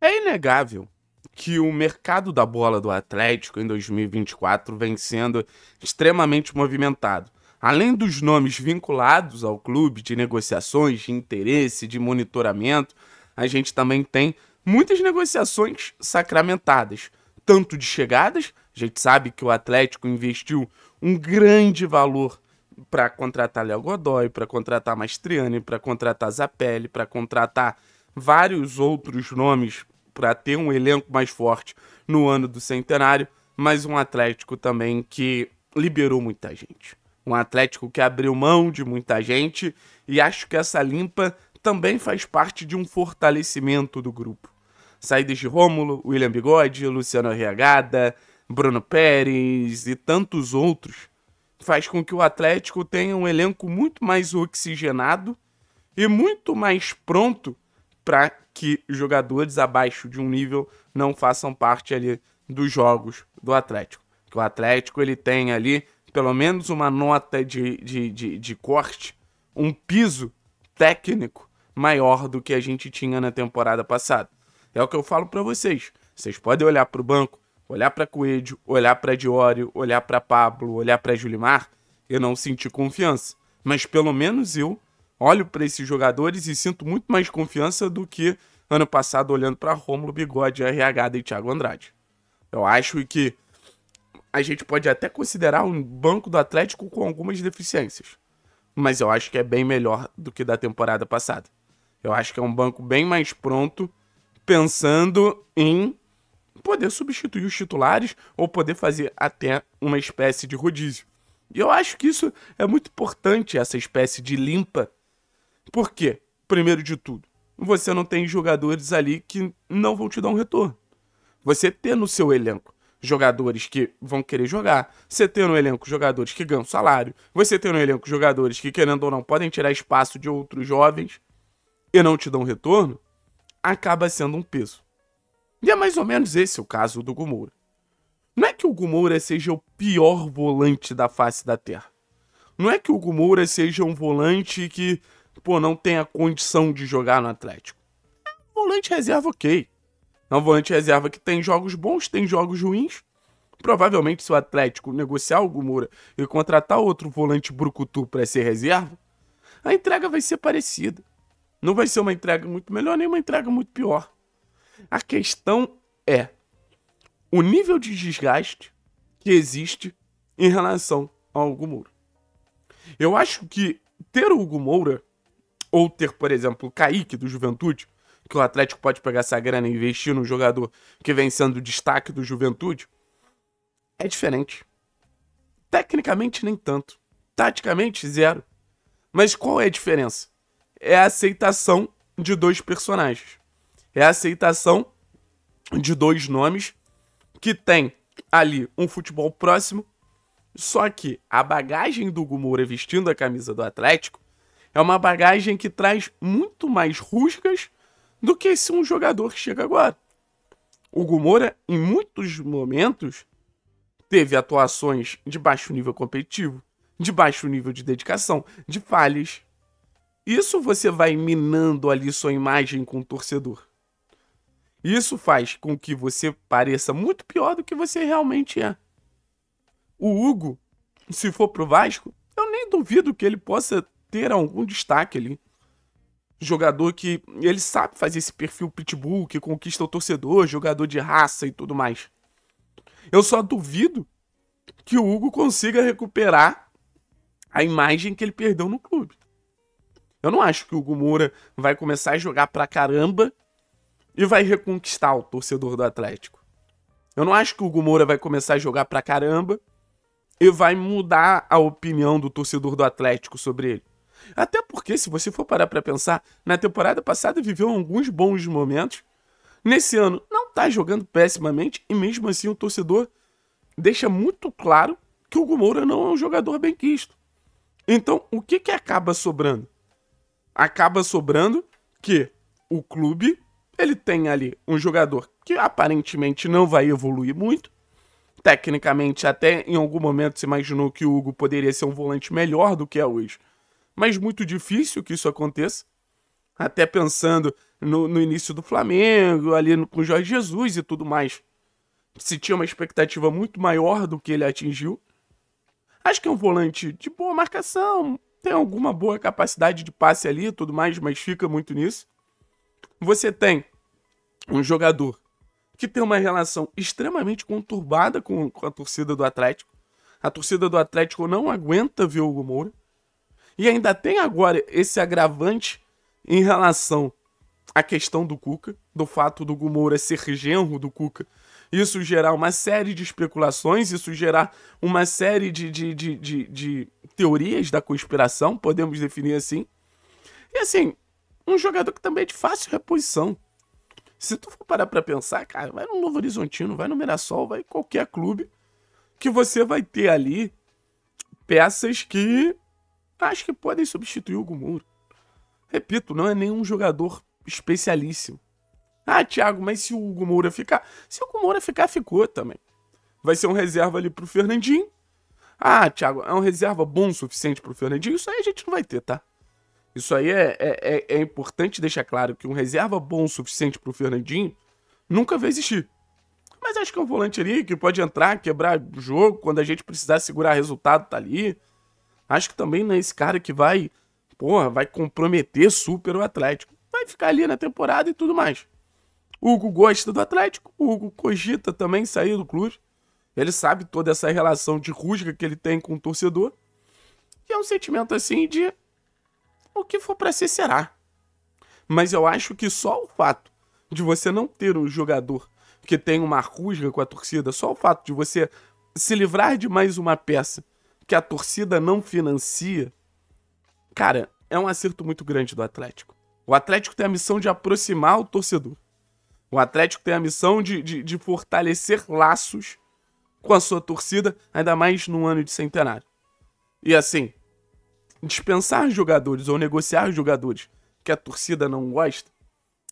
É inegável que o mercado da bola do Atlético em 2024 vem sendo extremamente movimentado. Além dos nomes vinculados ao clube, de negociações, de interesse, de monitoramento, a gente também tem muitas negociações sacramentadas, tanto de chegadas, a gente sabe que o Atlético investiu um grande valor para contratar Léo Godoy, para contratar Mastriani, para contratar Zapelli, para contratar vários outros nomes para ter um elenco mais forte no ano do centenário, mas um Atlético também que liberou muita gente. Um Atlético que abriu mão de muita gente e acho que essa limpa também faz parte de um fortalecimento do grupo. Saídas de Rômulo, William Bigode, Luciano Arriagada, Bruno Pérez e tantos outros faz com que o Atlético tenha um elenco muito mais oxigenado e muito mais pronto para que jogadores abaixo de um nível não façam parte ali dos jogos do Atlético. Que o Atlético ele tem ali pelo menos uma nota de, de, de, de corte, um piso técnico maior do que a gente tinha na temporada passada. É o que eu falo para vocês. Vocês podem olhar para o banco, olhar para Coelho, olhar para Diório, olhar para Pablo, olhar para Julimar, e não sentir confiança. Mas pelo menos eu olho para esses jogadores e sinto muito mais confiança do que ano passado olhando para Rômulo Bigode, RH e Thiago Andrade. Eu acho que a gente pode até considerar um banco do Atlético com algumas deficiências, mas eu acho que é bem melhor do que da temporada passada. Eu acho que é um banco bem mais pronto, pensando em poder substituir os titulares ou poder fazer até uma espécie de rodízio. E eu acho que isso é muito importante, essa espécie de limpa por quê? Primeiro de tudo, você não tem jogadores ali que não vão te dar um retorno. Você ter no seu elenco jogadores que vão querer jogar, você ter no elenco jogadores que ganham salário, você ter no elenco jogadores que, querendo ou não, podem tirar espaço de outros jovens e não te dão retorno, acaba sendo um peso. E é mais ou menos esse o caso do Gumoura. Não é que o Gumoura seja o pior volante da face da Terra. Não é que o Gumoura seja um volante que pô, não tem a condição de jogar no Atlético. Volante reserva, ok. É um volante reserva que tem jogos bons, tem jogos ruins. Provavelmente, se o Atlético negociar o Gumura e contratar outro volante brucutu para ser reserva, a entrega vai ser parecida. Não vai ser uma entrega muito melhor nem uma entrega muito pior. A questão é o nível de desgaste que existe em relação ao Hugo Moura. Eu acho que ter o Hugo Moura ou ter, por exemplo, o Kaique do Juventude, que o Atlético pode pegar essa grana e investir num jogador que vem sendo destaque do Juventude, é diferente. Tecnicamente, nem tanto. Taticamente, zero. Mas qual é a diferença? É a aceitação de dois personagens. É a aceitação de dois nomes que tem ali um futebol próximo, só que a bagagem do Gumoura vestindo a camisa do Atlético é uma bagagem que traz muito mais rusgas do que se um jogador que chega agora. O Gumora, em muitos momentos, teve atuações de baixo nível competitivo, de baixo nível de dedicação, de falhas. Isso você vai minando ali sua imagem com o torcedor. Isso faz com que você pareça muito pior do que você realmente é. O Hugo, se for pro Vasco, eu nem duvido que ele possa ter algum destaque ali. Jogador que ele sabe fazer esse perfil pitbull, que conquista o torcedor, jogador de raça e tudo mais. Eu só duvido que o Hugo consiga recuperar a imagem que ele perdeu no clube. Eu não acho que o Hugo Moura vai começar a jogar pra caramba e vai reconquistar o torcedor do Atlético. Eu não acho que o Hugo Moura vai começar a jogar pra caramba e vai mudar a opinião do torcedor do Atlético sobre ele. Até porque, se você for parar para pensar, na temporada passada viveu alguns bons momentos. Nesse ano, não tá jogando pessimamente e mesmo assim o torcedor deixa muito claro que o Moura não é um jogador bem quisto. Então, o que que acaba sobrando? Acaba sobrando que o clube, ele tem ali um jogador que aparentemente não vai evoluir muito, tecnicamente, até em algum momento se imaginou que o Hugo poderia ser um volante melhor do que é hoje mas muito difícil que isso aconteça. Até pensando no, no início do Flamengo, ali no, com Jorge Jesus e tudo mais. Se tinha uma expectativa muito maior do que ele atingiu. Acho que é um volante de boa marcação, tem alguma boa capacidade de passe ali e tudo mais, mas fica muito nisso. Você tem um jogador que tem uma relação extremamente conturbada com, com a torcida do Atlético. A torcida do Atlético não aguenta ver o Hugo Moura. E ainda tem agora esse agravante em relação à questão do Cuca, do fato do Gumoura ser genro do Cuca. Isso gerar uma série de especulações, isso gerar uma série de, de, de, de, de teorias da conspiração, podemos definir assim. E assim, um jogador que também é de fácil reposição. Se tu for parar pra pensar, cara, vai no Novo Horizontino, vai no Mirassol, vai em qualquer clube, que você vai ter ali peças que acho que podem substituir o Gumuro. Repito, não é nenhum jogador especialíssimo. Ah, Thiago, mas se o Hugo Moura ficar. Se o Hugo Moura ficar, ficou também. Vai ser um reserva ali pro Fernandinho. Ah, Thiago, é um reserva bom o suficiente pro Fernandinho? Isso aí a gente não vai ter, tá? Isso aí é, é, é, é importante deixar claro que um reserva bom o suficiente pro Fernandinho nunca vai existir. Mas acho que é um volante ali que pode entrar, quebrar o jogo, quando a gente precisar segurar resultado, tá ali. Acho que também não é esse cara que vai, porra, vai comprometer super o Atlético. Vai ficar ali na temporada e tudo mais. O Hugo gosta do Atlético, o Hugo cogita também sair do clube. Ele sabe toda essa relação de rusga que ele tem com o torcedor. E é um sentimento assim de o que for para ser será. Mas eu acho que só o fato de você não ter um jogador que tem uma rusga com a torcida, só o fato de você se livrar de mais uma peça que a torcida não financia, cara, é um acerto muito grande do Atlético. O Atlético tem a missão de aproximar o torcedor. O Atlético tem a missão de, de, de fortalecer laços com a sua torcida, ainda mais num ano de centenário. E assim, dispensar jogadores ou negociar jogadores que a torcida não gosta,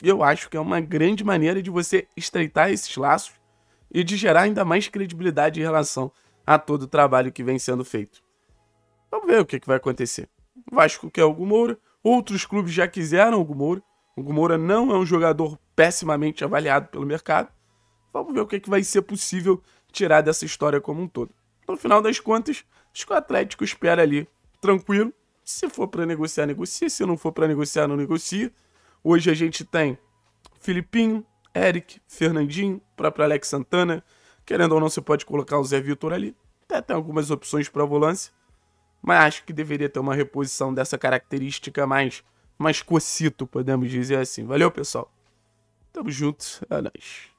eu acho que é uma grande maneira de você estreitar esses laços e de gerar ainda mais credibilidade em relação a todo o trabalho que vem sendo feito. Vamos ver o que, que vai acontecer. O Vasco quer o Hugo outros clubes já quiseram o Hugo O Hugo não é um jogador pessimamente avaliado pelo mercado. Vamos ver o que, que vai ser possível tirar dessa história como um todo. No final das contas, acho que o Atlético espera ali tranquilo. Se for para negociar, negocia. Se não for para negociar, não negocia. Hoje a gente tem Filipinho, Eric, Fernandinho, próprio Alex Santana, Querendo ou não, você pode colocar o Zé Vitor ali. Até tem algumas opções para volância. Mas acho que deveria ter uma reposição dessa característica mais, mais cocito, podemos dizer assim. Valeu, pessoal. Tamo junto. É nóis.